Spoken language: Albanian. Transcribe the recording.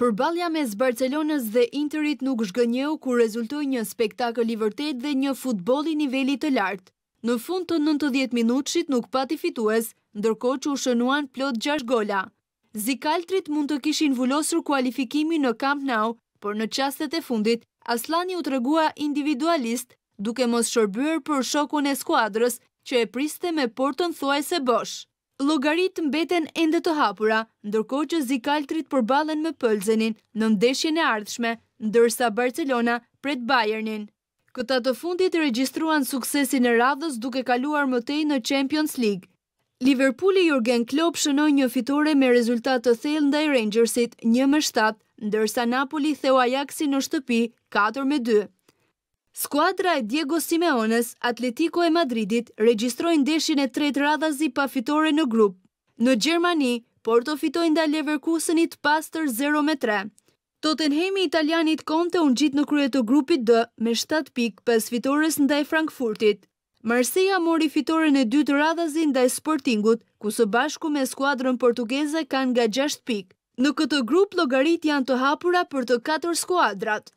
Përbalja mes Barcelonës dhe Interit nuk shgënjeu ku rezultoj një spektakl i vërtet dhe një futbol i nivelli të lartë. Në fund të 90 minutësit nuk pati fitues, ndërko që u shënuan plot 6 gola. Zikaltrit mund të kishin vullosur kualifikimi në Camp Nou, por në qastet e fundit, Aslani u të regua individualist duke mos shërbër për shokun e skuadrës që e priste me portën thuaj se boshë logaritë mbeten endë të hapura, ndërko që zikaltrit përbalen me pëlzenin në ndeshjën e ardhshme, ndërsa Barcelona pret Bayernin. Këta të fundit registruan suksesin e radhës duke kaluar mëtej në Champions League. Liverpool i Jurgen Klopp shënoj një fitore me rezultat të thellë ndaj Rangersit 1-7, ndërsa Napoli theu Ajaxi në shtëpi 4-2. Skuadra e Diego Simeones, Atletico e Madridit, registrojnë deshin e tret radhazi pa fitore në grup. Në Gjermani, Porto fitojnë da Leverkusenit pastër 0 me 3. Tottenhemi italianit Conte unë gjitë në kryetë të grupit dë me 7 pikë pas fitores në daj Frankfurtit. Marseja mori fitore në dytë radhazi nda daj Sportingut, ku së bashku me skuadrën portugeze kanë nga 6 pikë. Në këtë grup logarit janë të hapura për të 4 skuadrat.